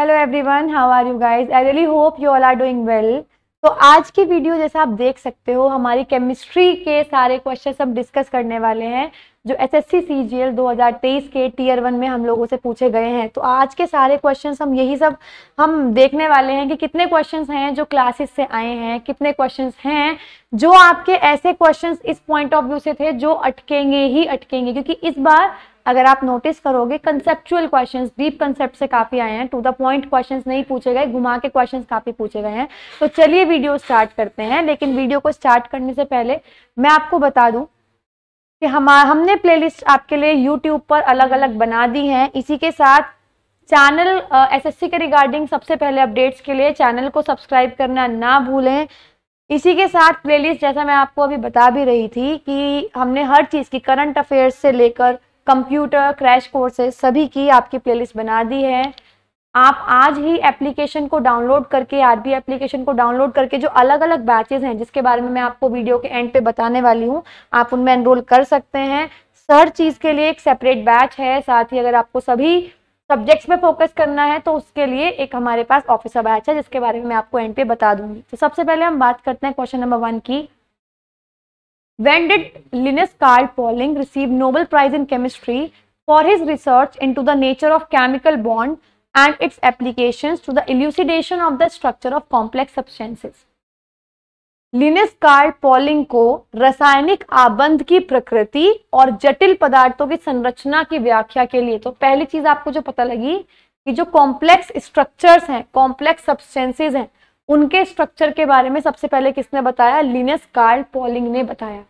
Hello everyone how are you guys I really hope you all are doing well तो आज की video जैसा आप देख सकते हो हमारी केमिस्ट्री के सारे क्वेश्चन हम डिस्कस करने वाले हैं जो S S C C G L दो हज़ार तेईस के टीयर वन में हम लोगों से पूछे गए हैं तो आज के सारे क्वेश्चन हम यही सब हम देखने वाले हैं कि कितने क्वेश्चन हैं जो क्लासेस से आए हैं कितने क्वेश्चन हैं जो आपके ऐसे क्वेश्चन इस पॉइंट ऑफ व्यू से थे जो अटकेंगे ही अटकेंगे क्योंकि इस बार अगर आप नोटिस करोगे कंसेप्चुअल क्वेश्चन डीप कंसेप्ट से काफ़ी आए हैं टू द पॉइंट क्वेश्चन नहीं पूछे गए घुमा के क्वेश्चन काफ़ी पूछे गए हैं तो चलिए वीडियो स्टार्ट करते हैं लेकिन वीडियो को स्टार्ट करने से पहले मैं आपको बता दूँ कि हम हमने प्लेलिस्ट आपके लिए यूट्यूब पर अलग अलग बना दी हैं इसी के साथ चैनल एसएससी के रिगार्डिंग सबसे पहले अपडेट्स के लिए चैनल को सब्सक्राइब करना ना भूलें इसी के साथ प्लेलिस्ट जैसा मैं आपको अभी बता भी रही थी कि हमने हर चीज़ की करंट अफेयर्स से लेकर कंप्यूटर क्रैश कोर्सेज सभी की आपकी प्लेलिस्ट बना दी है आप आज ही एप्लीकेशन को डाउनलोड करके बी एप्लीकेशन को डाउनलोड करके जो अलग अलग बैचेज हैं जिसके बारे में मैं आपको वीडियो के एंड पे बताने वाली हूँ आप उनमें एनरोल कर सकते हैं हर चीज़ के लिए एक सेपरेट बैच है साथ ही अगर आपको सभी सब्जेक्ट्स में फोकस करना है तो उसके लिए एक हमारे पास ऑफिसर बैच है जिसके बारे में मैं आपको एंड पे बता दूंगी तो सबसे पहले हम बात करते हैं क्वेश्चन नंबर वन की When did Linus Carl Pauling receive Nobel Prize in Chemistry for his research into the nature of chemical bond and its applications to the elucidation of the structure of complex substances? Linus Carl Pauling को रासायनिक आबंध की प्रकृति और जटिल पदार्थों की संरचना की व्याख्या के लिए तो पहली चीज आपको जो पता लगी कि जो कॉम्प्लेक्स स्ट्रक्चर्स हैं कॉम्प्लेक्स सब्सटेंसेस हैं उनके स्ट्रक्चर के बारे में सबसे पहले किसने बताया लिनस कार्ल पॉलिंग ने बताया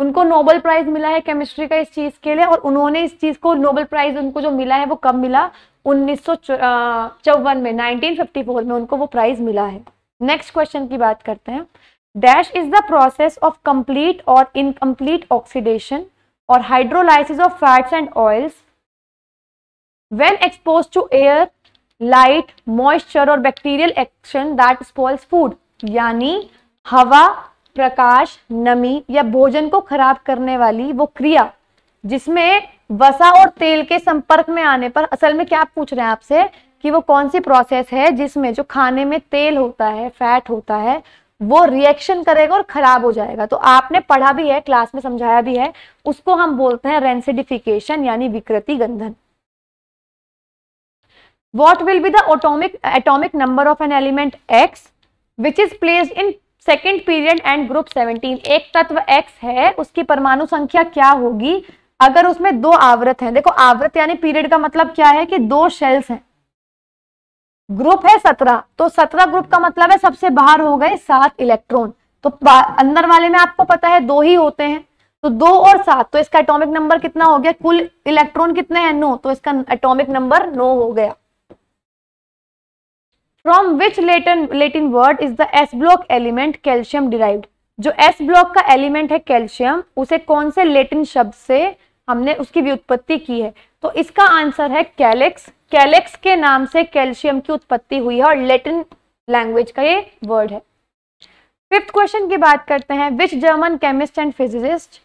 उनको नोबेल प्राइज मिला है केमिस्ट्री का इस चीज के लिए और उन्होंने इस चीज को नोबल प्राइज उनको जो मिला है वो कब मिला उन्नीस में 1954 में उनको वो प्राइज मिला है नेक्स्ट क्वेश्चन की बात करते हैं dash is the process of complete और इनकम्प्लीट ऑक्सीडेशन और hydrolysis of fats and oils when expose to air light moisture और bacterial action that spoils food यानी हवा प्रकाश नमी या भोजन को खराब करने वाली वो क्रिया जिसमें वसा और तेल के संपर्क में आने पर असल में क्या पूछ रहे हैं आपसे कि वो कौन सी प्रोसेस है जिसमें जो खाने में तेल होता है फैट होता है वो रिएक्शन करेगा और खराब हो जाएगा तो आपने पढ़ा भी है क्लास में समझाया भी है उसको हम बोलते हैं रेंसिडिफिकेशन यानी विकृति गंधन what will be the atomic atomic number of an element x which is placed in second period and group 17 एक तत्व x है उसकी परमाणु संख्या क्या होगी अगर उसमें दो आवृत हैं देखो आवृत यानी पीरियड का मतलब क्या है कि दो शेल्स हैं ग्रुप है सत्रह तो सत्रह ग्रुप का मतलब है सबसे बाहर हो गए सात इलेक्ट्रॉन तो अंदर वाले में आपको पता है दो ही होते हैं तो दो और सात तो इसका एटॉमिक नंबर कितना हो गया कुल इलेक्ट्रॉन कितने हैं नो तो इसका एटॉमिक नंबर नो हो गया from which Latin Latin word is the S block element calcium derived जो एस ब्लॉक का एलिमेंट है कैल्शियम उसे कौन से लेटिन शब्द से हमने उसकी व्युत्पत्ति की है तो इसका आंसर है कैलेक्स कैलेक्स के नाम से कैल्शियम की उत्पत्ति हुई है और लेटिन लैंग्वेज का ये वर्ड है फिफ्थ क्वेश्चन की बात करते हैं which German chemist and physicist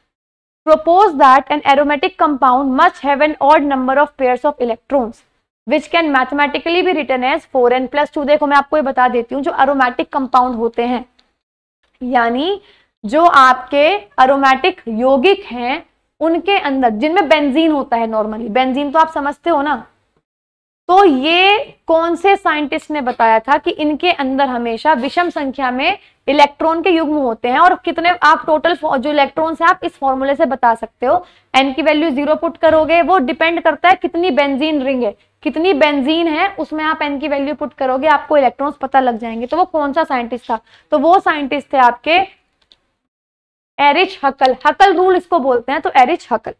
propose that an aromatic compound must have an odd number of pairs of electrons which can mathematically भी return as four n plus two देखो मैं आपको ये बता देती हूँ जो अरोमेटिक कंपाउंड होते हैं यानी जो आपके अरोमेटिक यौगिक हैं उनके अंदर जिनमें बेंजीन होता है नॉर्मली बेंजीन तो आप समझते हो ना तो ये कौन से साइंटिस्ट ने बताया था कि इनके अंदर हमेशा विषम संख्या में इलेक्ट्रॉन के युग्म होते हैं और कितने आप टोटल जो इलेक्ट्रॉन्स हैं आप इस फॉर्मूले से बता सकते हो एन की वैल्यू जीरो पुट करोगे वो डिपेंड करता है कितनी बेंजीन रिंग है कितनी बेंजीन है उसमें आप एन की वैल्यू पुट करोगे आपको इलेक्ट्रॉन्स पता लग जाएंगे तो वो कौन सा साइंटिस्ट था तो वो साइंटिस्ट थे आपके एरिच हकल हकल रूल इसको बोलते हैं तो Erich Huckel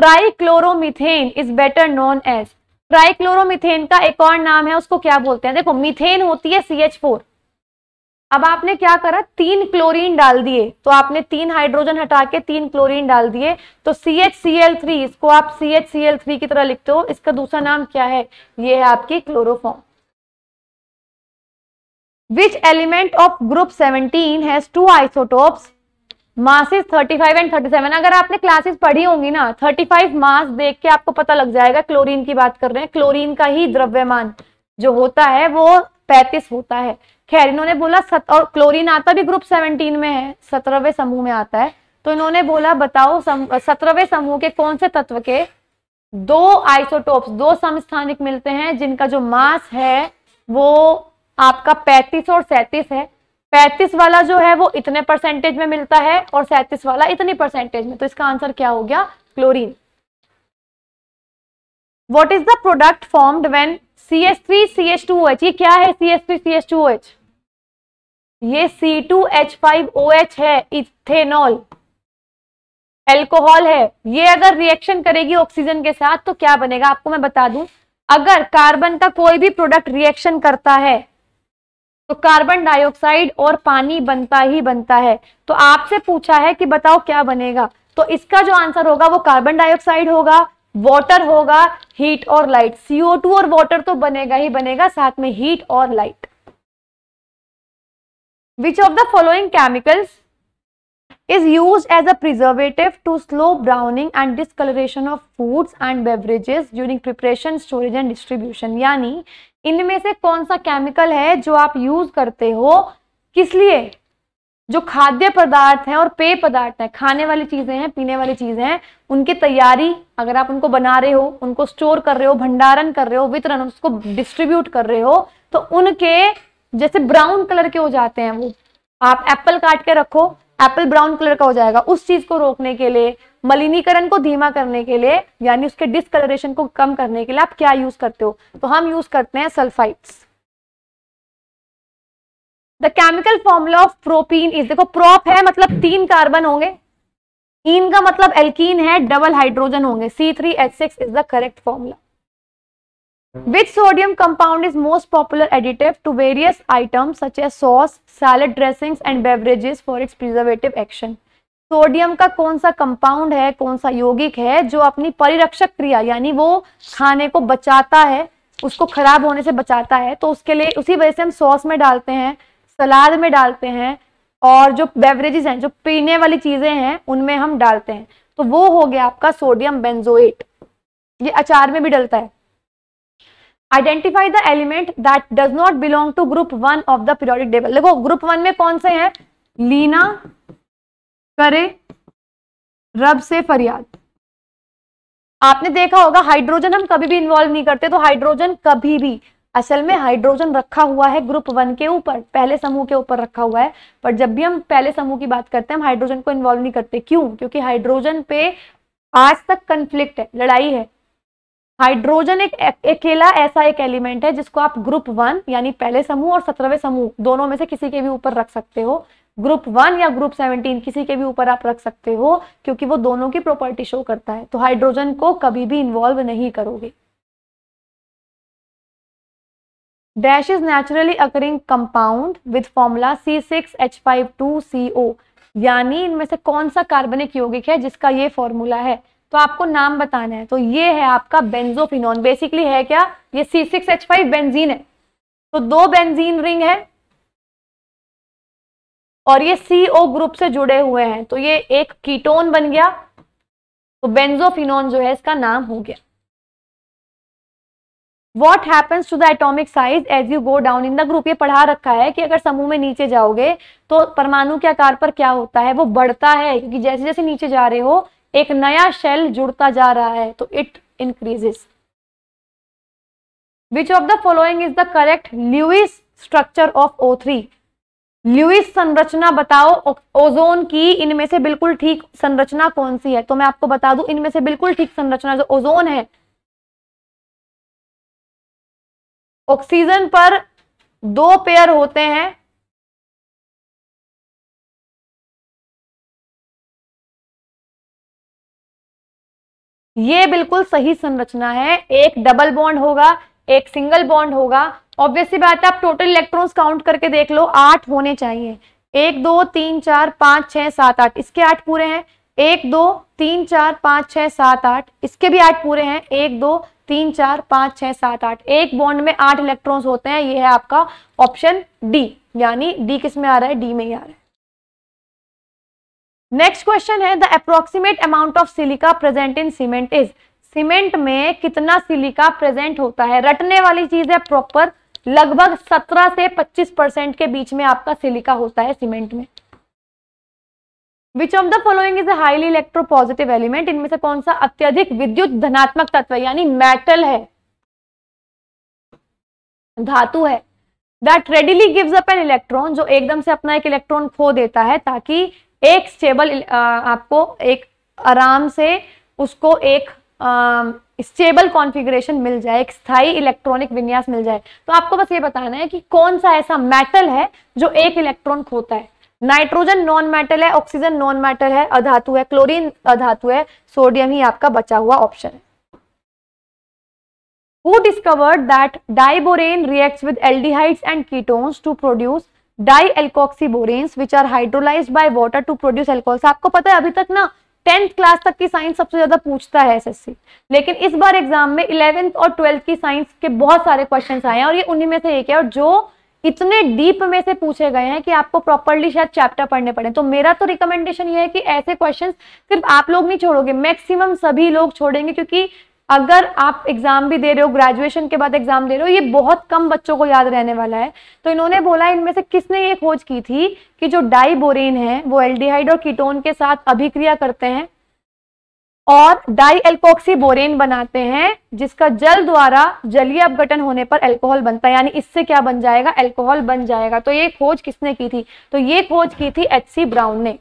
trichloromethane is better known as trichloromethane का एक और नाम है उसको क्या बोलते हैं देखो मिथेन होती है सी एच फोर अब आपने क्या करा तीन क्लोरीन डाल दिए तो आपने तीन हाइड्रोजन हटा के तीन क्लोरीन डाल दिए तो C H C L three इसको आप C H C L three की तरह लिखते हो इसका दूसरा नाम क्या है ये है आपकी chloroform which element of group 17 isotopes two thirty five 35 thirty 37 अगर आपने क्लासेस पढ़ी होंगी ना 35 मास देख के आपको पता लग जाएगा क्लोरीन की बात कर रहे हैं क्लोरीन का ही द्रव्यमान जो होता है वो पैंतीस होता है खैर इन्होंने बोला सत और क्लोरीन आता भी ग्रुप सेवनटीन में है सत्रहवें समूह में आता है तो इन्होंने बोला बताओ सत्रहवें समूह के कौन से तत्व के दो आइसोटोप्स दो समस्थानिक मिलते हैं जिनका जो मास है वो आपका पैंतीस और सैंतीस है पैंतीस वाला जो है वो इतने परसेंटेज में मिलता है और सैंतीस वाला इतनी परसेंटेज में तो इसका आंसर क्या हो गया chlorine what is the product formed when C S three C H two H ये क्या है C S three C H two H ये C two H five O H है इथेनॉल एल्कोहल है ये अगर रिएक्शन करेगी ऑक्सीजन के साथ तो क्या बनेगा आपको मैं बता दूं अगर कार्बन का कोई भी प्रोडक्ट रिएक्शन करता है तो कार्बन डाइऑक्साइड और पानी बनता ही बनता है तो आपसे पूछा है कि बताओ क्या बनेगा तो इसका जो आंसर होगा वो कार्बन डाइऑक्साइड होगा वाटर होगा हीट और लाइट सीओ टू और वाटर तो बनेगा ही बनेगा साथ में हीट और light which of the following chemicals is use as a preservative to slow browning and discolouration of foods and beverages during preparation storage and distribution यानी इनमें से कौन सा केमिकल है जो आप यूज करते हो किस लिए जो खाद्य पदार्थ हैं और पेय पदार्थ हैं खाने वाली चीज़ें हैं पीने वाली चीज़ें हैं उनकी तैयारी अगर आप उनको बना रहे हो उनको स्टोर कर रहे हो भंडारण कर रहे हो वितरण उसको डिस्ट्रीब्यूट कर रहे हो तो उनके जैसे ब्राउन कलर के हो जाते हैं वो आप एप्पल काट के रखो एप्पल ब्राउन कलर का हो जाएगा उस चीज को रोकने के लिए मलिनीकरण को धीमा करने के लिए यानी उसके डिसकलरेशन को कम करने के लिए आप क्या यूज करते हो तो हम यूज करते हैं sulphites the chemical formula of propene is देखो प्रोप है मतलब तीन कार्बन होंगे इन e का मतलब एल्कीन है डबल हाइड्रोजन होंगे C three H six is the correct formula which sodium compound is most popular additive to various item such as sauce salad dressings and beverages for its preservative action sodium का कौन सा compound है कौन सा यौगिक है जो अपनी परिरक्षक क्रिया यानी वो खाने को बचाता है उसको खराब होने से बचाता है तो उसके लिए उसी वजह से हम सॉस में डालते हैं सलाद में डालते हैं और जो बेवरेजेस हैं जो पीने वाली चीज़ें हैं उनमें हम डालते हैं तो वो हो गया आपका सोडियम बेंजोएट ये अचार में भी डलता है identify the element that does not belong to group one of the periodic table देखो ग्रुप वन में कौन से हैं लीना करे रब से फरियाद आपने देखा होगा हाइड्रोजन हम कभी भी इन्वॉल्व नहीं करते तो हाइड्रोजन कभी भी असल में हाइड्रोजन रखा हुआ है ग्रुप वन के ऊपर पहले समूह के ऊपर रखा हुआ है पर जब भी हम पहले समूह की बात करते हैं हम हाइड्रोजन को इन्वॉल्व नहीं करते क्यों क्योंकि हाइड्रोजन पे आज तक कंफ्लिक्ट है लड़ाई है हाइड्रोजन एक अकेला ऐसा एक एलिमेंट है जिसको आप ग्रुप वन यानी पहले समूह और सत्रहवें समूह दोनों में से किसी के भी ऊपर रख सकते हो ग्रुप वन या ग्रुप सेवनटीन किसी के भी ऊपर आप रख सकते हो क्योंकि वो दोनों की प्रॉपर्टी शो करता है तो हाइड्रोजन को कभी भी इन्वॉल्व नहीं करोगे dash naturally occurring compound formula C six H five two C O यानी इनमें से कौन सा कार्बनिक यौगिक है जिसका ये फॉर्मूला है तो आपको नाम बताना है तो ये है आपका बेंजोफिन बेसिकली है क्या ये C six H five benzene है तो दो बेंजीन रिंग है और ये ओ ग्रुप से जुड़े हुए हैं तो ये एक कीटोन बन गया तो बेंजोफिनोन जो है इसका नाम हो गया what happens to the atomic size as you go down in the group ये पढ़ा रखा है कि अगर समूह में नीचे जाओगे तो परमाणु के आकार पर क्या होता है वो बढ़ता है क्योंकि जैसे जैसे नीचे जा रहे हो एक नया शेल जुड़ता जा रहा है तो it increases which of the following is the correct Lewis structure of O three Lewis संरचना बताओ ओजोन की इनमें से बिल्कुल ठीक संरचना कौन सी है तो मैं आपको बता दू इनमें से बिल्कुल ठीक संरचना जो ओजोन है ऑक्सीजन पर दो पेयर होते हैं ये बिल्कुल सही संरचना है एक डबल बॉन्ड होगा एक सिंगल बॉन्ड होगा ऑब्वियसली बात है आप टोटल इलेक्ट्रॉन्स काउंट करके देख लो आठ होने चाहिए एक दो तीन चार पांच छह सात आठ इसके आठ पूरे हैं एक दो तीन चार पांच छह सात आठ इसके भी आठ पूरे हैं एक दो तीन चार पांच छह सात आठ एक बॉन्ड में आठ इलेक्ट्रॉन्स होते हैं ये है आपका ऑप्शन डी यानी डी किस में आ रहा है डी में ही आ रहा है नेक्स्ट क्वेश्चन है the approximate amount of silica present in cement is cement में कितना सिलिका प्रेजेंट होता है रटने वाली चीज है प्रॉपर लगभग 17 से 25 परसेंट के बीच में आपका सिलिका होता है सीमेंट में which of the following is highly electropositive element इनमें से कौन सा अत्यधिक विद्युत धनात्मक तत्व यानी मेटल है धातु है that readily gives up an electron जो एकदम से अपना एक इलेक्ट्रॉन खो देता है ताकि एक स्टेबल आपको एक आराम से उसको एक स्टेबल कॉन्फ़िगरेशन मिल जाए एक स्थायी इलेक्ट्रॉनिक विन्यास मिल जाए तो आपको बस ये बताना है कि कौन सा ऐसा मेटल है जो एक इलेक्ट्रॉन खोता है नाइट्रोजन नॉन मेटल है ऑक्सीजन नॉन मेटल है अधातु है क्लोरीन अधातु है सोडियम ही आपका बचा हुआ ऑप्शन है who who discovered that diborane reacts with aldehydes and ketones to produce dialkoxyboranes which are hydrolyze by water to produce alcohols आपको पता है अभी तक ना टेंथ क्लास तक की साइंस सबसे ज्यादा पूछता है एसएससी लेकिन इस बार एग्जाम में इलेवेंथ और ट्वेल्थ की साइंस के बहुत सारे क्वेश्चंस आए हैं और ये उन्हीं में से एक है और जो इतने डीप में से पूछे गए हैं कि आपको प्रॉपरली शायद चैप्टर पढ़ने पड़े तो मेरा तो रिकमेंडेशन ये है कि ऐसे क्वेश्चन सिर्फ आप लोग नहीं छोड़ोगे मैक्सिमम सभी लोग छोड़ेंगे क्योंकि अगर आप एग्जाम भी दे रहे हो ग्रेजुएशन के बाद एग्जाम दे रहे हो ये बहुत कम बच्चों को याद रहने वाला है तो इन्होंने बोला इनमें से किसने ये खोज की थी कि जो डाइबोरेन है वो एल्डिहाइड और कीटोन के साथ अभिक्रिया करते हैं और डाई एल्कोक्सी बोरेन बनाते हैं जिसका जल द्वारा जलीय अपघटन होने पर अल्कोहल बनता है यानी इससे क्या बन जाएगा अल्कोहल बन जाएगा तो ये खोज किसने की थी तो ये खोज की थी एच सी ब्राउन ने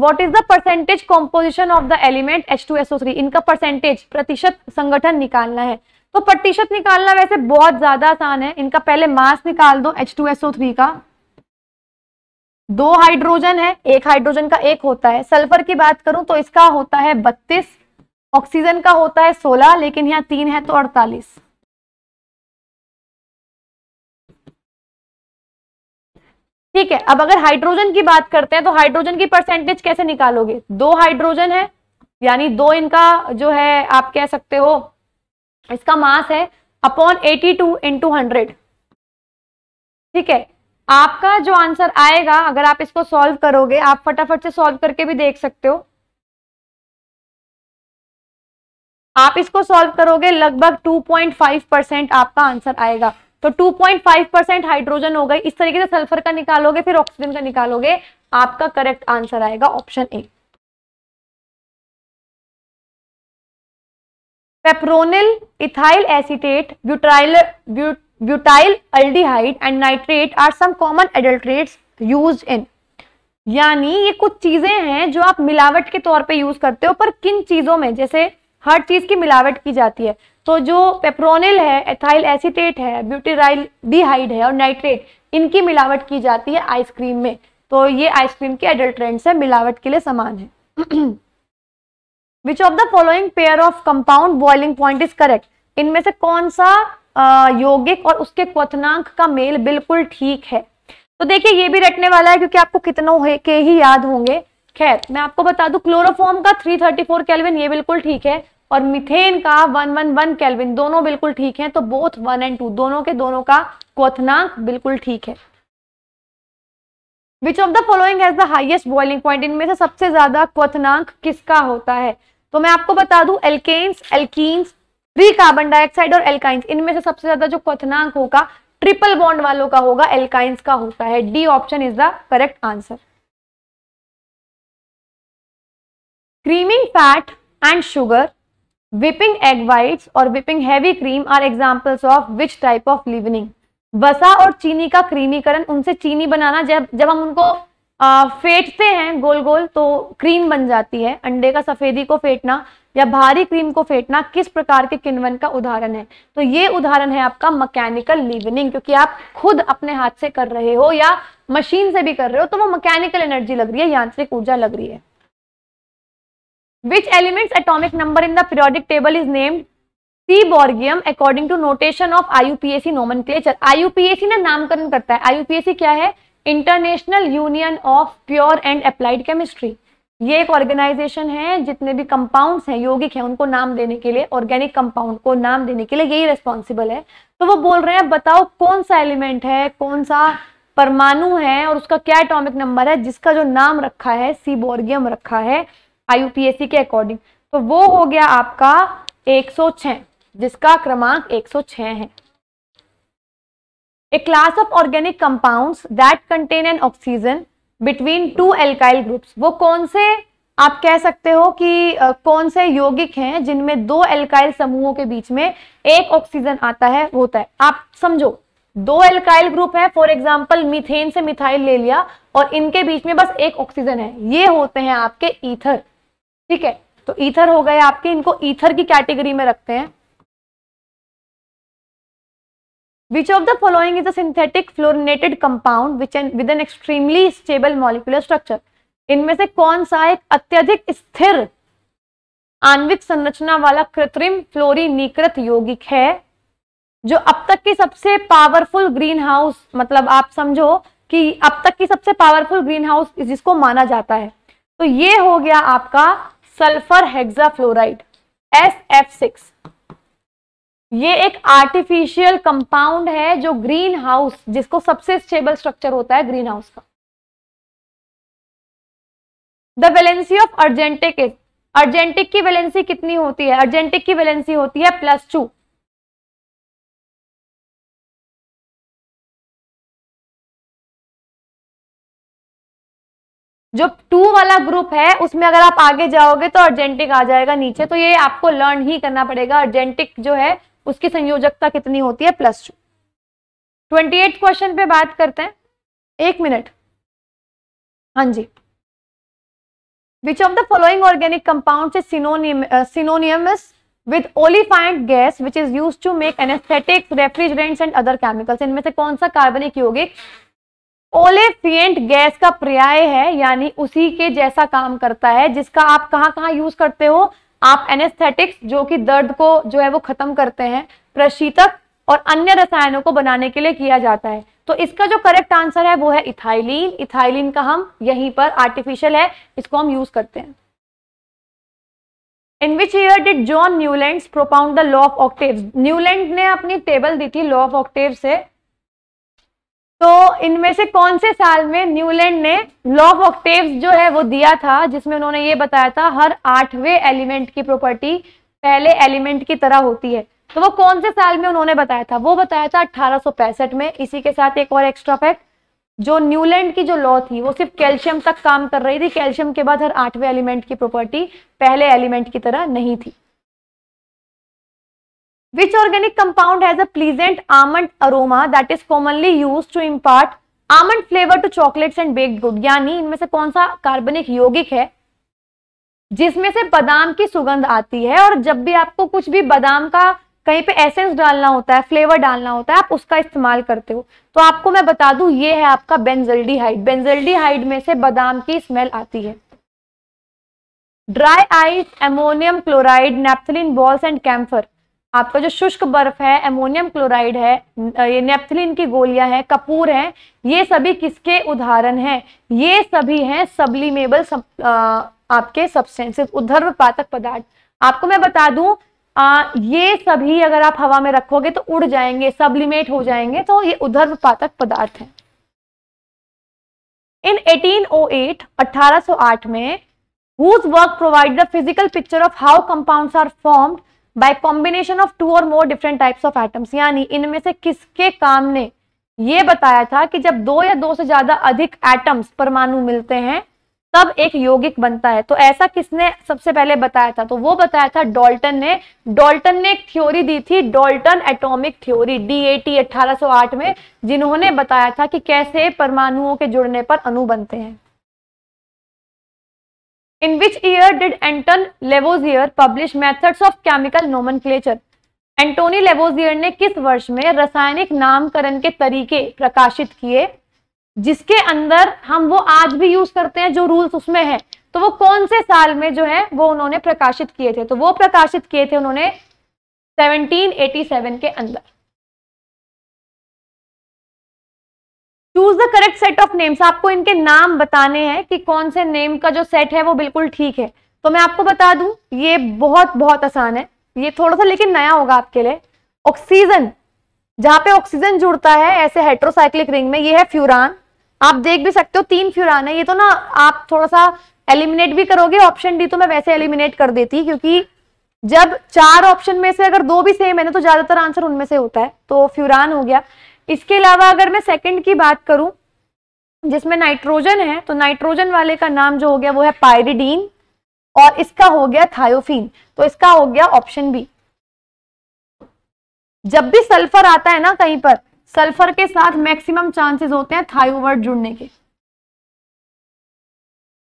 what is the percentage composition of the element H two SO three इनका परसेंटेज प्रतिशत संगठन निकालना है तो प्रतिशत निकालना वैसे बहुत ज्यादा आसान है इनका पहले मास निकाल दो एच टू एसओ थ्री का दो हाइड्रोजन है एक हाइड्रोजन का एक होता है सल्फर की बात करूं तो इसका होता है बत्तीस ऑक्सीजन का होता है सोलह लेकिन यहाँ तीन है तो अड़तालीस ठीक है अब अगर हाइड्रोजन की बात करते हैं तो हाइड्रोजन की परसेंटेज कैसे निकालोगे दो हाइड्रोजन है यानी दो इनका जो है आप कह सकते हो इसका मास है upon eighty two into hundred ठीक है आपका जो आंसर आएगा अगर आप इसको सॉल्व करोगे आप फटाफट से सॉल्व करके भी देख सकते हो आप इसको सॉल्व करोगे लगभग 2.5 परसेंट आपका आंसर आएगा तो 2.5 परसेंट हाइड्रोजन हो गई इस तरीके से सल्फर का निकालोगे फिर ऑक्सीजन का निकालोगे आपका करेक्ट आंसर आएगा option A pepronil ethyl acetate butryl but butyl aldehyde and nitrate are some common adulterants use in यानी ये कुछ चीजें हैं जो आप मिलावट के तौर पे यूज करते हो पर किन चीजों में जैसे हर चीज की मिलावट की जाती है तो जो पेप्रोनिल है एथाइल एसिटेट है ब्यूटीराइल डिहाइड है और नाइट्रेट इनकी मिलावट की जाती है आइसक्रीम में तो ये आइसक्रीम के एडल्ट्रेंट्स है मिलावट के लिए समान है which of the following pair of compound boiling point is correct इनमें से कौन सा यौगिक और उसके क्वथनांक का मेल बिल्कुल ठीक है तो देखिए ये भी रटने वाला है क्योंकि आपको कितनों के ही याद होंगे खैर मैं आपको बता दूं क्लोरोफॉर्म का 334 केल्विन ये बिल्कुल ठीक है और मिथेन का 111 केल्विन दोनों बिल्कुल ठीक है तो बोथ वन एंड टू दोनों के दोनों का क्वथनांक बिल्कुल ठीक है which of the following has the highest boiling point इनमें से सबसे ज्यादा क्वथनांक किसका होता है तो मैं आपको बता दू alkanes alkenes three carbon dioxide और एल्काइंस इनमें से सबसे ज्यादा जो क्वनांक होगा ट्रिपल बॉन्ड वालों का होगा एल्काइंस का होता है D option is the correct answer creaming fat and sugar whipping egg whites और whipping heavy cream are examples of which type of leavening वसा और चीनी का क्रीमीकरण उनसे चीनी बनाना जब जब हम उनको आ, फेंटते हैं गोल गोल तो क्रीम बन जाती है अंडे का सफेदी को फेंटना या भारी क्रीम को फेंटना किस प्रकार के किनवन का उदाहरण है तो ये उदाहरण है आपका मैकेनिकल लीवनिंग क्योंकि आप खुद अपने हाथ से कर रहे हो या मशीन से भी कर रहे हो तो वो मैकेनिकल एनर्जी लग रही है यांत्रिक ऊर्जा लग रही है which elements atomic number in the periodic table is named seaborgium according to notation of IUPAC nomenclature IUPAC ना नामकरण करता है आईयूपीएसी क्या है International Union of Pure and Applied Chemistry ये एक ऑर्गेनाइजेशन है जितने भी कंपाउंड्स हैं यौगिक हैं उनको नाम देने के लिए ऑर्गेनिक कंपाउंड को नाम देने के लिए यही रेस्पॉन्सिबल है तो वो बोल रहे हैं बताओ कौन सा एलिमेंट है कौन सा परमाणु है और उसका क्या एटॉमिक नंबर है जिसका जो नाम रखा है सीबोर्गियम रखा है आई के अकॉर्डिंग तो वो हो गया आपका 106 जिसका क्रमांक 106 है a class of organic compounds that contain an oxygen between two alkyl groups वो कौन से आप कह सकते हो कि कौन से यौगिक हैं जिनमें दो एल्काइल समूहों के बीच में एक ऑक्सीजन आता है होता है आप समझो दो एल्काइल ग्रुप है फॉर एग्जाम्पल मिथेन से मिथाइल ले लिया और इनके बीच में बस एक ऑक्सीजन है ये होते हैं आपके ईथर ठीक है तो ईथर हो गए आपके इनको ईथर की कैटेगरी में रखते हैं Which of the following is a synthetic fluorinated compound which an, with an extremely stable molecular structure? इनमें से कौन सा एक अत्यधिक स्थिर आणविक संरचना वाला कृत्रिम फ्लोरीनीकृत यौगिक है जो अब तक की सबसे पावरफुल ग्रीन हाउस मतलब आप समझो कि अब तक की सबसे पावरफुल ग्रीन हाउस जिसको माना जाता है तो ये हो गया आपका sulphur hexafluoride S F six ये एक आर्टिफिशियल कंपाउंड है जो ग्रीन हाउस जिसको सबसे स्टेबल स्ट्रक्चर होता है ग्रीन हाउस का the valency of argentic argentic की वेलेंसी कितनी होती है अर्जेंटिक की वेलेंसी होती है प्लस टू जो टू वाला ग्रुप है उसमें अगर आप आगे जाओगे तो अर्जेंटिक आ जाएगा नीचे तो ये आपको लर्न ही करना पड़ेगा अर्जेंटिक जो है उसकी संयोजकता कितनी होती है plus two twenty eight question पे बात करते हैं एक मिनट हाँ जी which of the following organic compound is synonym with olefiant gas which is use to make anaesthetic refrigerants and other chemicals इनमें से कौन सा कार्बनिक यौगिक ओलेफियंट गैस का पर्याय है यानी उसी के जैसा काम करता है जिसका आप कहाँ कहाँ यूज करते हो आप एनेस्थेटिक्स जो कि दर्द को जो है वो खत्म करते हैं प्रशीतक और अन्य रसायनों को बनाने के लिए किया जाता है तो इसका जो करेक्ट आंसर है वो है इथाइलिन इथाइलिन का हम यहीं पर आर्टिफिशियल है इसको हम यूज करते हैं in which year did John Newland propound the law of octave Newland ने अपनी टेबल दी थी लॉ ऑफ ऑक्टेव से तो इनमें से कौन से साल में न्यूलैंड ने लॉ ऑफ ऑक्टेव जो है वो दिया था जिसमें उन्होंने ये बताया था हर आठवें एलिमेंट की प्रॉपर्टी पहले एलिमेंट की तरह होती है तो वो कौन से साल में उन्होंने बताया था वो बताया था अठारह में इसी के साथ एक और एक्स्ट्रा फैक्ट जो न्यूलैंड की जो लॉ थी वो सिर्फ कैल्शियम तक काम कर रही थी कैल्शियम के बाद हर आठवें एलिमेंट की प्रॉपर्टी पहले एलिमेंट की तरह नहीं थी Which organic compound has a pleasant almond aroma that is commonly used to impart almond flavor to chocolates and baked good? यानी इनमें से कौन सा कार्बनिक यौगिक है जिसमें से बादाम की सुगंध आती है और जब भी आपको कुछ भी बादाम का कहीं पे एसेंस डालना होता है फ्लेवर डालना होता है आप उसका इस्तेमाल करते हो तो आपको मैं बता दूं ये है आपका बेंजल्डिहाइड बेंजल्डिहाइड में से बादाम की स्मेल आती है dry ice ammonium chloride naphthalene balls and camphor आपका जो शुष्क बर्फ है एमोनियम क्लोराइड है ये नेप्थलिन की गोलियां हैं कपूर हैं ये सभी किसके उदाहरण हैं ये सभी हैं सब्लिमेबल सब, आपके सब्सटेंसेस उधर्व पातक पदार्थ आपको मैं बता दूं आ, ये सभी अगर आप हवा में रखोगे तो उड़ जाएंगे सब्लिमेट हो जाएंगे तो ये उधर्व पातक पदार्थ है इन 1808 1808 में whose work provide the physical picture of how compound are formed by combination of two or more different types of atoms यानी इनमें से किसके काम ने यह बताया था कि जब दो या दो से ज्यादा अधिक एटम्स परमाणु मिलते हैं तब एक यौगिक बनता है तो ऐसा किसने सबसे पहले बताया था तो वो बताया था डॉल्टन ने डॉल्टन ने एक थ्योरी दी थी डॉल्टन एटॉमिक थ्योरी डीएटी 1808 में जिन्होंने बताया था कि कैसे परमाणुओं के जुड़ने पर अणु बनते हैं In which year did Anton Lavoisier publish Methods of Chemical Nomenclature? Antoine Lavoisier ने किस वर्ष में रासायनिक नामकरण के तरीके प्रकाशित किए जिसके अंदर हम वो आज भी यूज करते हैं जो रूल्स उसमें है तो वो कौन से साल में जो है वो उन्होंने प्रकाशित किए थे तो वो प्रकाशित किए थे उन्होंने 1787 के अंदर choose the correct set of names आपको इनके नाम बताने हैं कि कौन से नेम का जो सेट है वो बिल्कुल ठीक है तो मैं आपको बता दूं ये बहुत बहुत आसान है ये थोड़ा सा लेकिन नया होगा आपके लिए ऑक्सीजन जहां पे ऑक्सीजन जुड़ता है ऐसे हेट्रोसाइक्लिक रिंग में ये है फ्यूरान आप देख भी सकते हो तीन फ्यूरान है ये तो ना आप थोड़ा सा एलिमिनेट भी करोगे ऑप्शन डी तो मैं वैसे एलिमिनेट कर देती क्योंकि जब चार ऑप्शन में से अगर दो भी सेम है ना तो ज्यादातर आंसर उनमें से होता है तो फ्यूरान हो गया इसके अलावा अगर मैं सेकंड की बात करूं जिसमें नाइट्रोजन है तो नाइट्रोजन वाले का नाम जो हो गया वो है पायरिडीन और इसका हो गया थायोफीन तो इसका हो गया ऑप्शन बी जब भी सल्फर आता है ना कहीं पर सल्फर के साथ मैक्सिमम चांसेस होते हैं थायोवर्ड जुड़ने के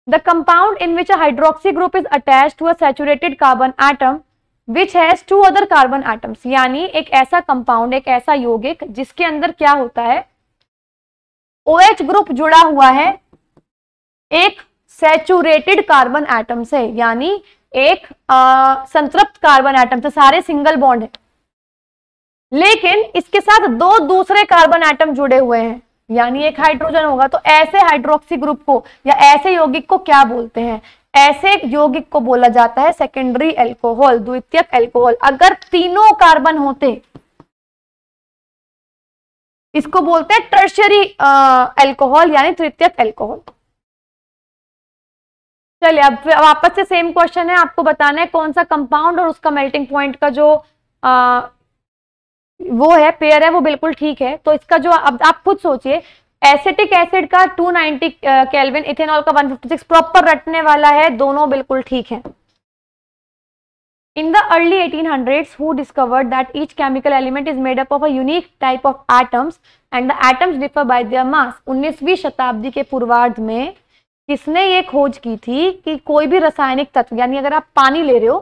the compound in which hydroxy group is attach to saturated carbon atom which has two other carbon atoms यानी एक ऐसा कंपाउंड एक ऐसा यौगिक जिसके अंदर क्या होता है ओ एच ग्रुप जुड़ा हुआ है एक सेचुरेटेड कार्बन आइटम से यानी एक आ, संतृप्त कार्बन आइटम से सारे सिंगल बॉन्ड है लेकिन इसके साथ दो दूसरे कार्बन आइटम जुड़े हुए हैं यानी एक हाइड्रोजन होगा तो ऐसे हाइड्रोक्सी ग्रुप को या ऐसे यौगिक को क्या बोलते हैं ऐसे यौगिक को बोला जाता है सेकेंडरी एल्कोहल द्वितीयक एल्कोहल अगर तीनों कार्बन होते इसको बोलते हैं टर्शरी एल्कोहल यानी तृतीयक एल्कोहल चलिए अब वापस से सेम क्वेश्चन है आपको बताना है कौन सा कंपाउंड और उसका मेल्टिंग पॉइंट का जो आ, वो है पेयर है वो बिल्कुल ठीक है तो इसका जो अब आप खुद सोचिए एसिटिक एसिड का 290 नाइनटी कैलविन इथेनॉल का 156 प्रॉपर रटने वाला है दोनों बिल्कुल ठीक है in the early 1800s hundreds who discovered that each chemical element is made up of a type of atoms and the atoms differ by their mass 19वीं शताब्दी के पूर्वार्ध में किसने ये खोज की थी कि कोई भी रासायनिक तत्व यानी अगर आप पानी ले रहे हो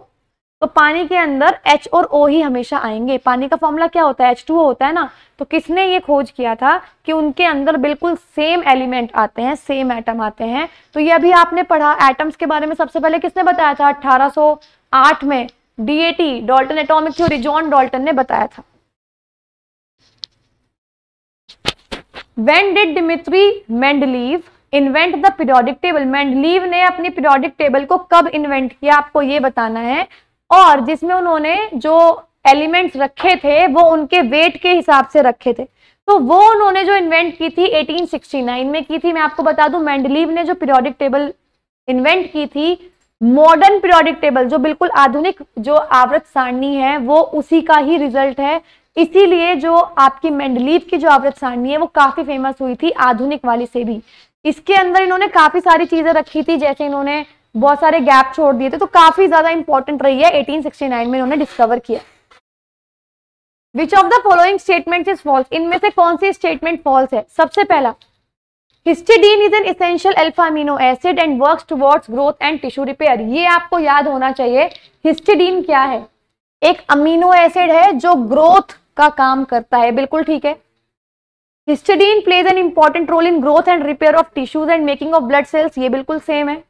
तो पानी के अंदर एच और ओ ही हमेशा आएंगे पानी का फॉर्मूला क्या होता है एच टू होता है ना तो किसने ये खोज किया था कि उनके अंदर बिल्कुल सेम एलिमेंट आते हैं सेम एटम आते हैं तो ये अभी आपने पढ़ा एटम्स के बारे में सबसे पहले किसने बताया था 1808 में डीएटी Dalton atomic theory John Dalton ने बताया था when did Dmitri Mendeleev invent the periodic table? Mendeleev ने अपनी periodic table को कब invent किया आपको ये बताना है और जिसमें उन्होंने जो एलिमेंट्स रखे थे वो उनके वेट के हिसाब से रखे थे तो वो उन्होंने जो इन्वेंट की थी 1869 में की थी मैं आपको बता दूं मैंडलीव ने जो पीरियोडिक टेबल इन्वेंट की थी मॉडर्न पीरियोडिक टेबल जो बिल्कुल आधुनिक जो आवृत सारणी है वो उसी का ही रिजल्ट है इसीलिए जो आपकी मैंडलीव की जो आवृत सारणी है वो काफी फेमस हुई थी आधुनिक वाली से भी इसके अंदर इन्होंने काफी सारी चीजें रखी थी जैसे इन्होंने बहुत सारे गैप छोड़ दिए थे तो काफी ज्यादा इंपॉर्टेंट रही है 1869 में उन्होंने डिस्कवर किया which of the following statement is false इनमें से कौन सी स्टेटमेंट फॉल्स है सबसे पहला histidine is an essential alpha amino acid and work towards growth and tissue repair ये आपको याद होना चाहिए हिस्टिडीन क्या है एक अमीनो एसिड है जो ग्रोथ का काम करता है बिल्कुल ठीक है histidine plays an important role in growth and repair of tissues and making of blood cells ये बिल्कुल सेम है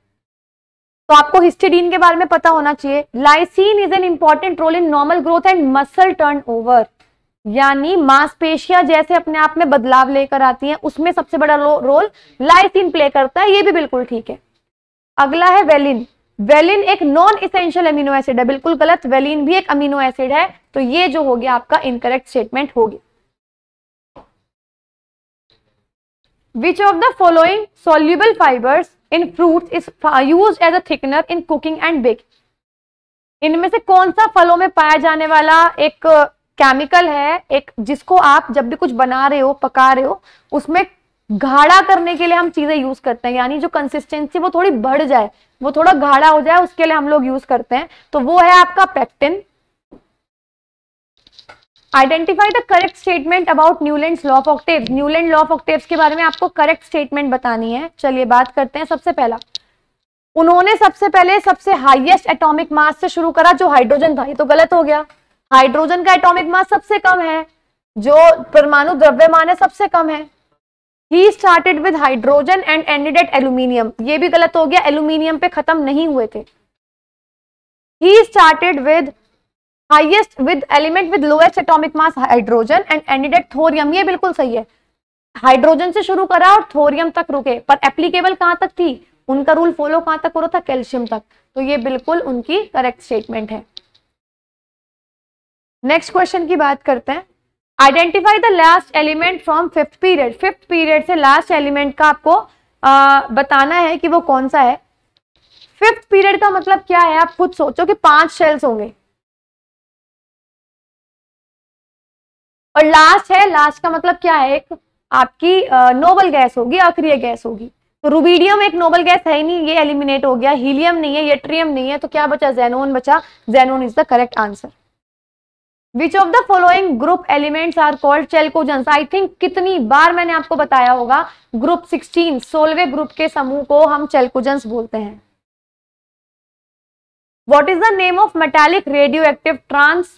तो आपको हिस्टेडीन के बारे में पता होना चाहिए lysine is an important role in normal growth and muscle turn over यानी मांसपेशियां जैसे अपने आप में बदलाव लेकर आती हैं उसमें सबसे बड़ा रोल लाइसिन प्ले करता है ये भी बिल्कुल ठीक है अगला है वेलिन वेलिन एक नॉन इसेंशियल अमीनो एसिड है बिल्कुल गलत वेलिन भी एक अमीनो एसिड है तो ये जो हो गया आपका इनकरेक्ट स्टेटमेंट हो गया of the following following fibres in fruits is use as a thickener in cooking and baking इनमें से कौन सा फलों में पाया जाने वाला एक केमिकल uh, है एक जिसको आप जब भी कुछ बना रहे हो पका रहे हो उसमें घाड़ा करने के लिए हम चीजें यूज करते हैं यानी जो कंसिस्टेंसी वो थोड़ी बढ़ जाए वो थोड़ा घाड़ा हो जाए उसके लिए हम लोग यूज करते हैं तो वो है आपका pectin identify the correct statement about Newland law of octave Newland law of octave के बारे में आपको करेक्ट स्टेटमेंट बतानी है चलिए बात करते हैं सबसे पहला उन्होंने सबसे पहले सबसे हाईएस्ट एटॉमिक मास से शुरू करा जो हाइड्रोजन था ये तो गलत हो गया हाइड्रोजन का एटॉमिक मास सबसे कम है जो परमाणु द्रव्यमान है सबसे कम है ही started with hydrogen and ended at aluminium ये भी गलत हो गया एल्यूमिनियम पे खत्म नहीं हुए थे ही started with highest with element with lowest atomic mass hydrogen and ended at thorium ये बिल्कुल सही है हाइड्रोजन से शुरू करा और थोरियम तक रुके पर एप्लीकेबल कहां तक थी उनका रूल फॉलो कहां तक करो था कैल्शियम तक तो ये बिल्कुल उनकी करेक्ट स्टेटमेंट है नेक्स्ट क्वेश्चन की बात करते हैं identify the last element from fifth period fifth period से लास्ट एलिमेंट का आपको आ, बताना है कि वो कौन सा है फिफ्थ पीरियड का मतलब क्या है आप खुद सोचो कि पांच शेल्स होंगे और लास्ट है लास्ट का मतलब क्या है एक आपकी नोबल गैस होगी अक्रिय गैस होगी तो रूबीडियम एक नोबल गैस है ही नहीं ये एलिमिनेट हो गया हीलियम नहीं है येट्रियम नहीं है तो क्या बचा जेनोन बचा xenon is the correct answer which of the following group elements are called chalcogens I think कितनी बार मैंने आपको बताया होगा ग्रुप सिक्सटीन सोलवे ग्रुप के समूह को हम चेल्कोजेंस बोलते हैं what is the name of metallic radioactive 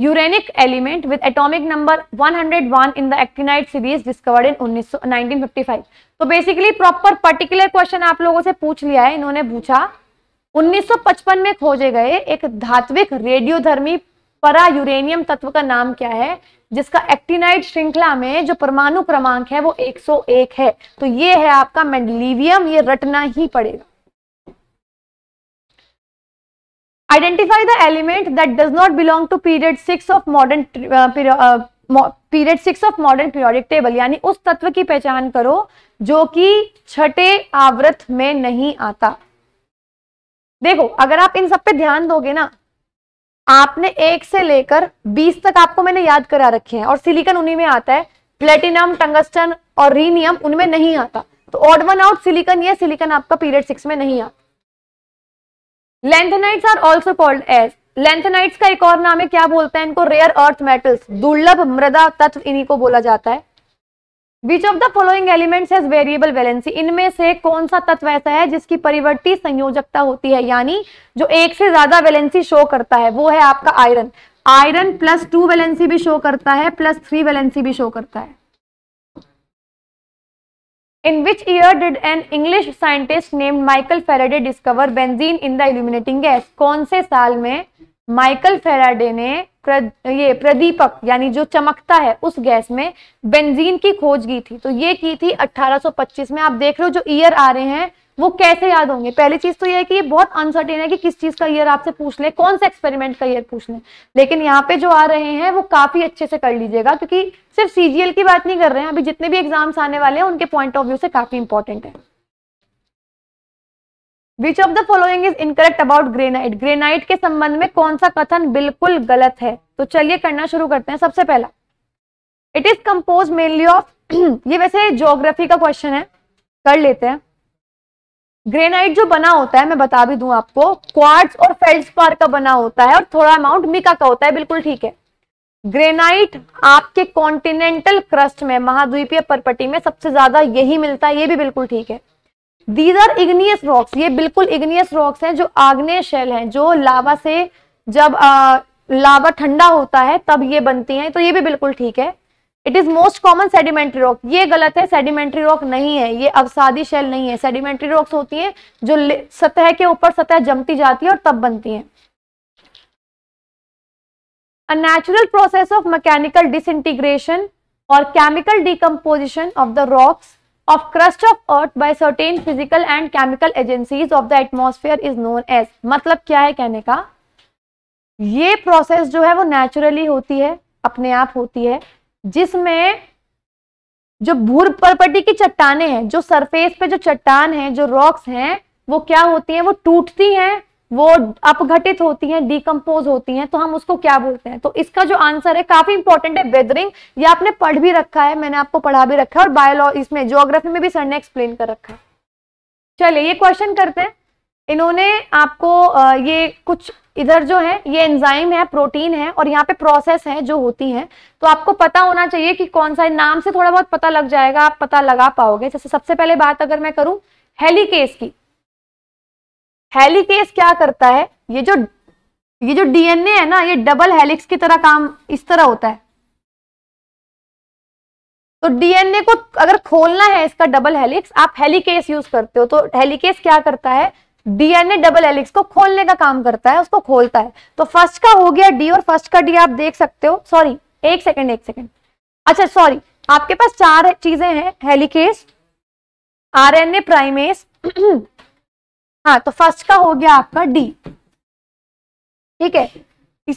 transuranic element with atomic number 101 in the actinide series discovered in 1955 तो बेसिकली प्रॉपर पर्टिकुलर क्वेश्चन आप लोगों से पूछ लिया है इन्होंने पूछा 1955 में खोजे गए एक धात्विक रेडियोधर्मी परा यूरेनियम तत्व का नाम क्या है जिसका एक्टिनाइट श्रृंखला में जो परमाणु क्रमांक है वो 101 है तो ये है आपका मेंडलीवियम ये रटना ही पड़ेगा identify the element that does not belong to period 6 of modern uh, period six of modern periodic table यानी उस तत्व की पहचान करो जो कि छठे आवृत में नहीं आता देखो अगर आप इन सब पे ध्यान दोगे ना आपने एक से लेकर बीस तक आपको मैंने याद करा रखे हैं और सिलिकन उन्हीं में आता है प्लेटिनम टंगस्टन और रीनियम उनमें नहीं आता तो ऑड वन आउट सिलिकन ये सिलिकन आपका पीरियड सिक्स में नहीं आता lanthanides are also called as lanthanides का एक और नाम है क्या बोलते हैं इनको रेयर अर्थ मेटल्स दुर्लभ मृदा तत्व इन्हीं को बोला जाता है which of the following elements has variable valency इनमें से कौन सा तत्व ऐसा है जिसकी परिवर्ती संयोजकता होती है यानी जो एक से ज्यादा वैलेंसी शो करता है वो है आपका iron iron plus two valency भी शो करता है प्लस थ्री वैलेंसी भी शो करता है in which year did an English scientist named Michael Faraday discover benzene in the illuminating gas कौन से साल में माइकल फेराडे ने ये प्रदीपक यानी जो चमकता है उस गैस में बेंजीन की खोज की थी तो ये की थी 1825 में आप देख रहे हो जो ईयर आ रहे हैं वो कैसे याद होंगे पहली चीज तो यह है कि ये बहुत अनसर्टेन है कि किस चीज का ईयर आपसे पूछ ले कौन सा एक्सपेरिमेंट का ईयर पूछ लें लेकिन यहाँ पे जो आ रहे हैं वो काफी अच्छे से कर लीजिएगा क्योंकि सिर्फ सीजीएल की बात नहीं कर रहे हैं अभी जितने भी एग्जाम्स आने वाले हैं उनके पॉइंट ऑफ व्यू से काफी इंपॉर्टेंट है which of the following is incorrect about granite granite के संबंध में कौन सा कथन बिल्कुल गलत है तो चलिए करना शुरू करते हैं सबसे पहला it is compose mainly of ये वैसे जोग्राफी का क्वेश्चन है कर लेते हैं ग्रेनाइट जो बना होता है मैं बता भी दूं आपको क्वार्ट्स और फेल्डस्पार का बना होता है और थोड़ा अमाउंट मिका का होता है बिल्कुल ठीक है ग्रेनाइट आपके कॉन्टिनेंटल क्रस्ट में महाद्वीपीय परपटी में सबसे ज्यादा यही मिलता है ये भी बिल्कुल ठीक है दीज आर इग्नियस रॉक्स ये बिल्कुल इग्नियस रॉक्स हैं जो आग्नेय शैल हैं जो लावा से जब आ, लावा ठंडा होता है तब ये बनती हैं तो ये भी बिल्कुल ठीक है it is most common sedimentary rock ये गलत है सेडिमेंट्री रॉक नहीं है ये अवसादी शेल नहीं है सेडिमेंट्री रॉक्स होती हैं जो सतह के ऊपर सतह जमती जाती है और तब बनती है a natural process of mechanical disintegration और chemical decomposition of the rocks of crust of earth by certain physical and chemical agencies of the atmosphere is known as मतलब क्या है कहने का ये प्रोसेस जो है वो नेचुरली होती है अपने आप होती है जिसमें जो भूर परपटी की चट्टाने हैं जो सरफेस पे जो चट्टान है जो रॉक्स हैं वो क्या होती हैं वो टूटती हैं वो अपघटित होती हैं डीकम्पोज होती हैं तो हम उसको क्या बोलते हैं तो इसका जो आंसर है काफी इंपॉर्टेंट है वेदरिंग ये आपने पढ़ भी रखा है मैंने आपको पढ़ा भी रखा है और बायोलॉजी इसमें जियोग्राफी में भी सर ने एक्सप्लेन कर रखा है चलिए ये क्वेश्चन करते हैं इन्होंने आपको ये कुछ इधर जो है ये एंजाइम है प्रोटीन है और यहाँ पे प्रोसेस है जो होती है तो आपको पता होना चाहिए कि कौन सा नाम से थोड़ा बहुत पता लग जाएगा आप पता लगा पाओगे जैसे सबसे पहले बात अगर मैं करूं हेलीकेस की हेलीकेस क्या करता है ये जो ये जो डीएनए है ना ये डबल हेलिक्स की तरह काम इस तरह होता है तो डीएनए को अगर खोलना है इसका डबल हेलिक्स आप हेलीकेस यूज करते हो तो हेलीकेस क्या करता है डीएनए डबल एलिक्स को खोलने का काम करता है उसको खोलता है तो फर्स्ट का हो गया डी और फर्स्ट का डी आप देख सकते हो सॉरी एक सेकेंड एक सेकेंड अच्छा सॉरी आपके पास चार चीजें हैं हेलिकेस आरएनए प्राइमेस हाँ तो फर्स्ट का हो गया आपका डी ठीक है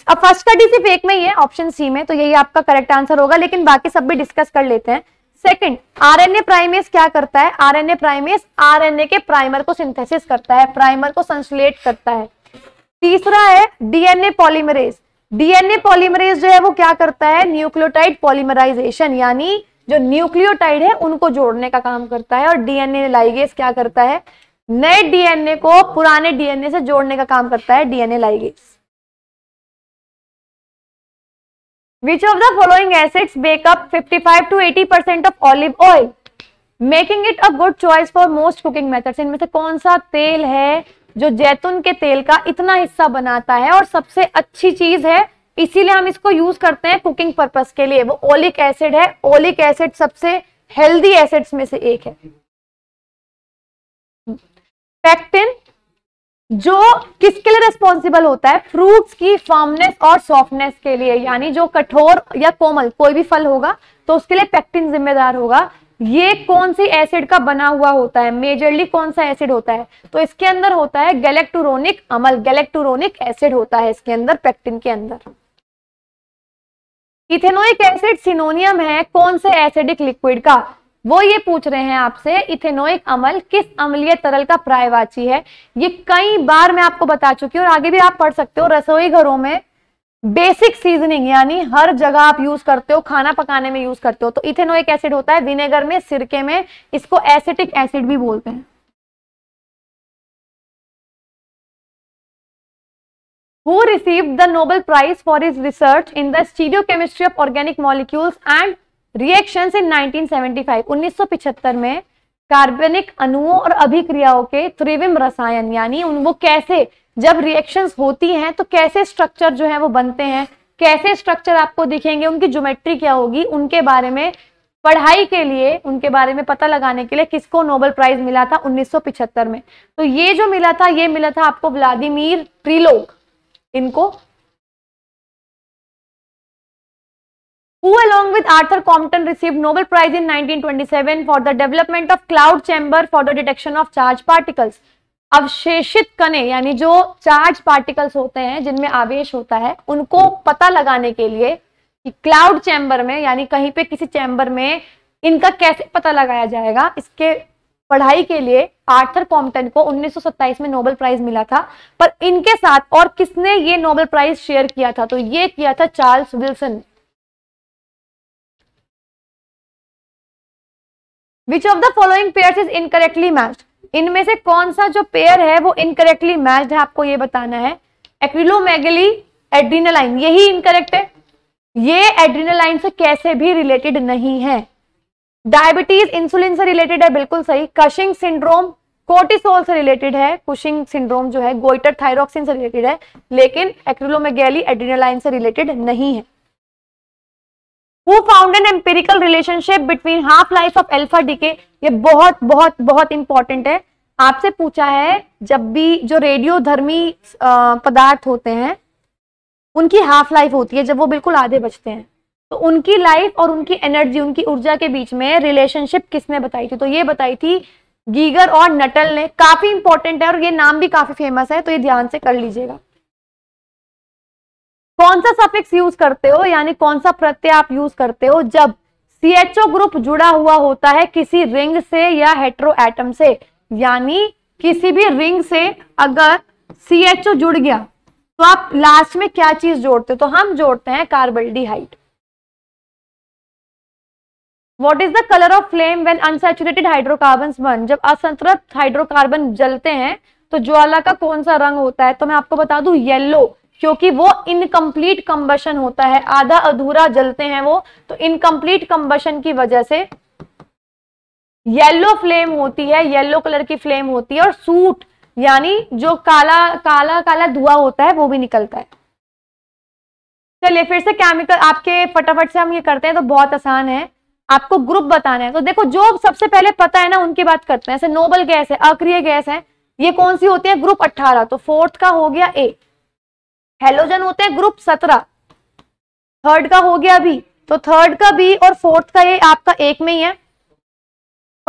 अब फर्स्ट का डी सिर्फ एक में ही है ऑप्शन सी में तो यही आपका करेक्ट आंसर होगा लेकिन बाकी सब भी डिस्कस कर लेते हैं सेकंड आरएनए प्राइमेस क्या करता है आरएनए प्राइमेस आरएनए के प्राइमर को सिंथेसिस करता है प्राइमर को संश्लेट करता है तीसरा है डीएनए पॉलीमरेज डीएनए पॉलीमरेज जो है वो क्या करता है न्यूक्लियोटाइड पॉलीमराइजेशन यानी जो न्यूक्लियोटाइड है उनको जोड़ने का काम करता है और डीएनए लाइगेस क्या करता है नए डीएनए को पुराने डीएनए से जोड़ने का काम करता है DNA ligase Which of the following acids make up 55 to 80% of olive oil? Making it a good choice for most cooking methods. इनमें से कौन सा तेल है जो जैतून के तेल का इतना हिस्सा बनाता है और सबसे अच्छी चीज है इसीलिए हम इसको यूज करते हैं कुकिंग पर्पज के लिए वो ओलिक एसिड है ओलिक एसिड सबसे हेल्दी एसिड्स में से एक है पेक्टिन जो किसके लिए रिस्पॉन्सिबल होता है फ्रूट्स की फर्मनेस और सॉफ्टनेस के लिए यानी जो कठोर या कोमल कोई भी फल होगा तो उसके लिए पैक्टिन जिम्मेदार होगा ये कौन सी एसिड का बना हुआ होता है मेजरली कौन सा एसिड होता है तो इसके अंदर होता है गैलेक्टोरोनिक अमल गैलेक्टोरोनिक एसिड होता है इसके अंदर पेक्टिन के अंदर इथेनोइक एसिड सिनोनियम है कौन से एसिडिक लिक्विड का वो ये पूछ रहे हैं आपसे इथेनोइक अमल किस अम्लीय तरल का प्रायवाची है ये कई बार मैं आपको बता चुकी हूँ और आगे भी आप पढ़ सकते हो रसोई घरों में बेसिक सीजनिंग यानी हर जगह आप यूज करते हो खाना पकाने में यूज करते हो तो इथेनोइक एसिड होता है विनेगर में सिरके में इसको एसिटिक एसिड भी बोलते हैं who received the Nobel Prize for his research in the stereochemistry of organic molecules and reaction in 1975 1975 में कार्बनिक अणुओं और अभिक्रियाओं के त्रिविम रसायन यानी उन वो कैसे जब रिएक्शंस होती हैं तो कैसे स्ट्रक्चर जो है वो बनते हैं कैसे स्ट्रक्चर आपको दिखेंगे उनकी ज्योमेट्री क्या होगी उनके बारे में पढ़ाई के लिए उनके बारे में पता लगाने के लिए किसको नोबेल प्राइज मिला था उन्नीस में तो ये जो मिला था ये मिला था आपको व्लादिमीर ट्रिलोक इनको who along with Arthur Compton received Nobel Prize in 1927 for the development of cloud chamber for the detection of charged particles. अवशेषित कने यानी जो चार्ज पार्टिकल्स होते हैं जिनमें आवेश होता है उनको पता लगाने के लिए कि क्लाउड चैम्बर में यानी कहीं पे किसी चैम्बर में इनका कैसे पता लगाया जाएगा इसके पढ़ाई के लिए आर्थर कॉम्पटन को 1927 में नोबेल प्राइज मिला था पर इनके साथ और किसने ये नोबेल प्राइज शेयर किया था तो ये किया था Charles Wilson which of the following pair is incorrectly match इनमें से कौन सा जो पेयर है वो इनकरेक्टली मैच है आपको ये बताना है एक्रिलोमेगली एड्रीनालाइन यही इनकरेक्ट है ये एड्रीनालाइन से कैसे भी रिलेटेड नहीं है डायबिटीज इंसुलिन से रिलेटेड है बिल्कुल सही कशिंग सिंड्रोम कोर्टिसोल से रिलेटेड है कुशिंग सिंड्रोम जो है गोइटर थायरोक्सिन से रिलेटेड है लेकिन एक्रिलोमेगैली एड्रीनालाइन से रिलेटेड नहीं है who found an empirical relationship between half life of alpha decay ये बहुत बहुत बहुत इंपॉर्टेंट है आपसे पूछा है जब भी जो रेडियोधर्मी पदार्थ होते हैं उनकी हाफ लाइफ होती है जब वो बिल्कुल आधे बचते हैं तो उनकी लाइफ और उनकी एनर्जी उनकी ऊर्जा के बीच में रिलेशनशिप किसने बताई थी तो ये बताई थी गीगर और नटल ने काफी इंपॉर्टेंट है और ये नाम भी काफी फेमस है तो ये ध्यान से कर लीजिएगा कौन सा सफिक्स यूज करते हो यानी कौन सा प्रत्यय आप यूज करते हो जब सी एच ओ ग्रुप जुड़ा हुआ होता है किसी रिंग से या हेट्रो एटम से यानी किसी भी रिंग से अगर ओ जुड़ गया तो आप लास्ट में क्या चीज जोड़ते हो तो हम जोड़ते हैं carbaldehyde what is the colour of flame when unsaturated hydrocarbon burn जब असंतृप्त हाइड्रोकार्बन जलते हैं तो ज्वाला का कौन सा रंग होता है तो मैं आपको बता दूं येलो क्योंकि वो इनकम्प्लीट कम्बशन होता है आधा अधूरा जलते हैं वो तो इनकम्प्लीट कम्बशन की वजह से येलो फ्लेम होती है येलो कलर की फ्लेम होती है और सूट यानी जो काला काला काला धुआं होता है वो भी निकलता है चलिए फिर से केमिकल आपके फटाफट से हम ये करते हैं तो बहुत आसान है आपको ग्रुप बताना है तो देखो जो सबसे पहले पता है ना उनकी बात करते हैं ऐसे नोबल गैस है अक्रिय गैस है ये कौन सी होती है ग्रुप 18 तो फोर्थ का हो गया ए हेलोजन होते हैं ग्रुप सत्रह थर्ड का हो गया अभी तो थर्ड का बी और फोर्थ का ये आपका एक में ही है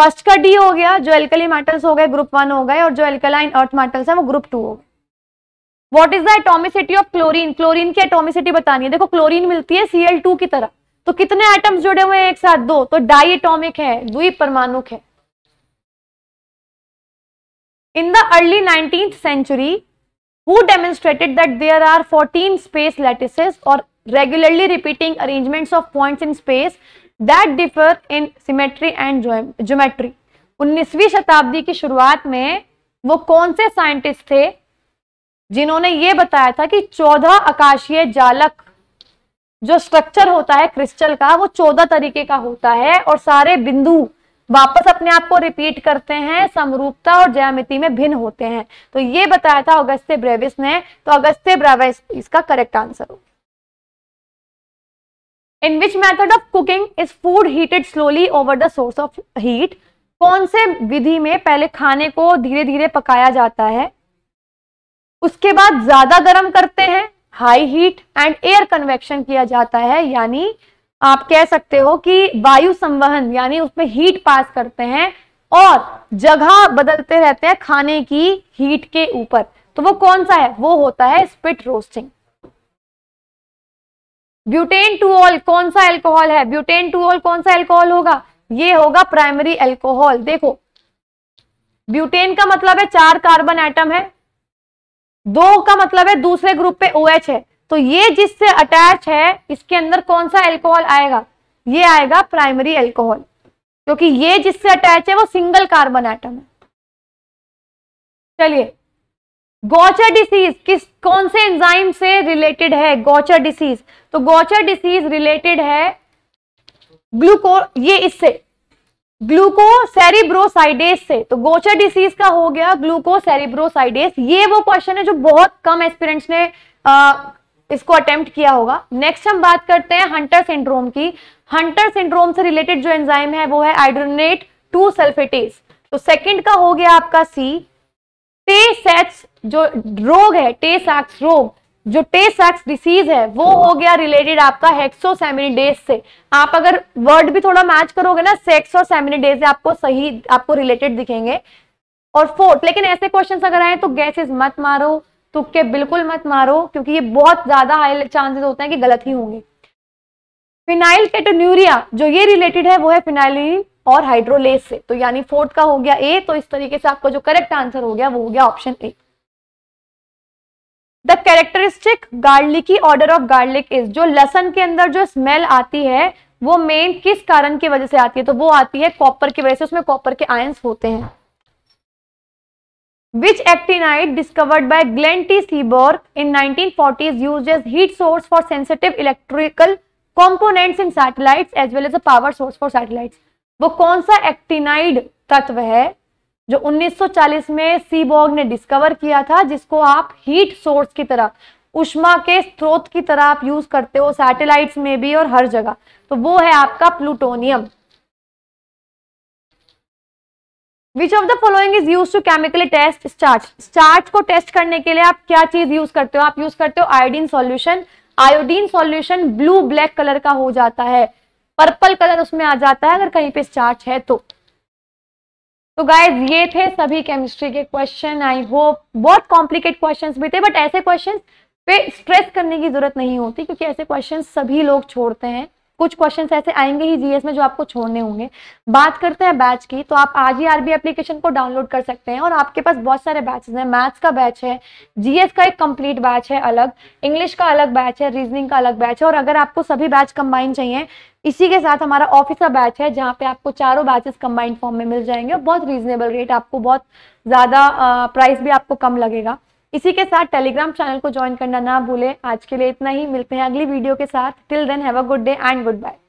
फर्स्ट का डी हो गया जो एल्कली मेटल्स हो गए ग्रुप वन हो गए और जो एल्कलाइन अर्थ मेटल्स है वो ग्रुप टू हो गए what is the atomicity of chlorine chlorine की एटोमिसिटी बतानी है देखो क्लोरीन मिलती है सीएल टू की तरह तो कितने आइटम्स जुड़े हुए हैं एक साथ दो तो डाई एटोमिक है द्विपरमाणुक है in the early nineteen century who demonstrated that there are 14 space lattices or regularly repeating arrangements of points in space that differ in symmetry and geometry. 19वीं शताब्दी की शुरुआत में वो कौन से साइंटिस्ट थे जिन्होंने ये बताया था कि 14 आकाशीय जालक जो स्ट्रक्चर होता है क्रिस्टल का वो 14 तरीके का होता है और सारे बिंदु वापस अपने आप को रिपीट करते हैं समरूपता और ज्यामिति में भिन्न होते हैं तो ये बताया था अगस्त्य ब्रेविस ने तो अगस्त्य ब्रेविस इसका करेक्ट आंसर हो in which method of cooking is food heated slowly over the source of heat कौन से विधि में पहले खाने को धीरे धीरे पकाया जाता है उसके बाद ज्यादा गर्म करते हैं high heat and air convection किया जाता है यानी आप कह सकते हो कि वायु संवहन यानी उसमें हीट पास करते हैं और जगह बदलते रहते हैं खाने की हीट के ऊपर तो वो कौन सा है वो होता है spit roasting butane two ol कौन सा एल्कोहल है ब्यूटेन टू ऑल कौन सा एल्कोहल होगा ये होगा प्राइमरी एल्कोहल देखो ब्यूटेन का मतलब है चार कार्बन एटम है दो का मतलब है दूसरे ग्रुप पे ओ OH है तो ये जिससे अटैच है इसके अंदर कौन सा एल्कोहल आएगा ये आएगा प्राइमरी एल्कोहल क्योंकि ये जिससे अटैच है वो सिंगल कार्बन आइटम है चलिए गोचर डिसीज किस कौन से एंजाइम से रिलेटेड है गोचर डिसीज तो गोचर डिसीज रिलेटेड है ग्लूको ये इससे ग्लूको सेरिब्रोसाइडेस से तो गोचर डिसीज का हो गया ग्लूको सेरिब्रोसाइडेस ये वो क्वेश्चन है जो बहुत कम एस्पिरेंट्स ने इसको अटेम्प्ट किया होगा नेक्स्ट हम बात करते हैं हंटर सिंड्रोम की हंटर सिंड्रोम से रिलेटेड जो एंजाइम है वो है आइड्रोनेट टू सल्फेटेज तो सेकंड का हो गया आपका सी टे सेक्स जो रोग है टे टेसैक्स रोग जो टे टेसैक्स डिसीज है वो हो गया रिलेटेड आपका हेक्सोसेमिनिडेज से आप अगर वर्ड भी थोड़ा मैच करोगे ना सेक्स और सेमिनिडेज से आपको सही आपको रिलेटेड दिखेंगे और फोर्थ लेकिन ऐसे क्वेश्चंस अगर आए तो गैसेस मत मारो तुक्के बिल्कुल मत मारो क्योंकि ये बहुत ज़्यादा हाई चांसेस होते हैं कि गलत ही होंगे फिनाइल केटोन्यूरिया जो ये रिलेटेड है वो है फिनाइलिन और हाइड्रोलेस से तो यानी फोर्थ का हो गया ए तो इस तरीके से आपका जो करेक्ट आंसर हो गया वो हो गया option A the characteristic garlicky odour of garlic is जो लसन के अंदर जो स्मेल आती है वो मेन किस कारण की वजह से आती है तो वो आती है कॉपर की वजह से उसमें कॉपर के आयंस होते हैं Which actinide discovered by Glenn T. Seaborg in 1940s used as heat source for sensitive electrical components in satellites as well as a power source for satellites. वो कौन सा एक्टिनाइड तत्व है जो 1940 में सीबॉर्ग ने डिस्कवर किया था जिसको आप हीट सोर्स की तरह उष्मा के स्रोत की तरह आप यूज करते हो सैटेलाइट्स में भी और हर जगह तो वो है आपका plutonium which of the following is use to chemically test starch starch को टेस्ट करने के लिए आप क्या चीज यूज करते हो आप यूज करते हो iodine solution iodine solution blue black colour का हो जाता है पर्पल कलर उसमें आ जाता है अगर कहीं पे स्टार्च है तो तो गाइज ये थे सभी केमिस्ट्री के क्वेश्चन आई होप बहुत कॉम्प्लिकेट क्वेश्चंस भी थे बट ऐसे क्वेश्चन पे स्ट्रेस करने की जरूरत नहीं होती क्योंकि ऐसे क्वेश्चन सभी लोग छोड़ते हैं कुछ क्वेश्चन ऐसे आएंगे ही जीएस में जो आपको छोड़ने होंगे बात करते हैं बैच की तो आप आज ही आरबी एप्लीकेशन को डाउनलोड कर सकते हैं और आपके पास बहुत सारे बैचेस हैं मैथ्स का बैच है जीएस का एक कंप्लीट बैच है अलग इंग्लिश का अलग बैच है रीजनिंग का अलग बैच है और अगर आपको सभी बैच कंबाइन चाहिए इसी के साथ हमारा ऑफिस का बैच है जहाँ पे आपको चारों बैचेस कंबाइंड फॉर्म में मिल जाएंगे और बहुत रीजनेबल रेट आपको बहुत ज़्यादा प्राइस भी आपको कम लगेगा इसी के साथ टेलीग्राम चैनल को ज्वाइन करना ना भूलें आज के लिए इतना ही मिलते हैं अगली वीडियो के साथ till then have a good day and good bye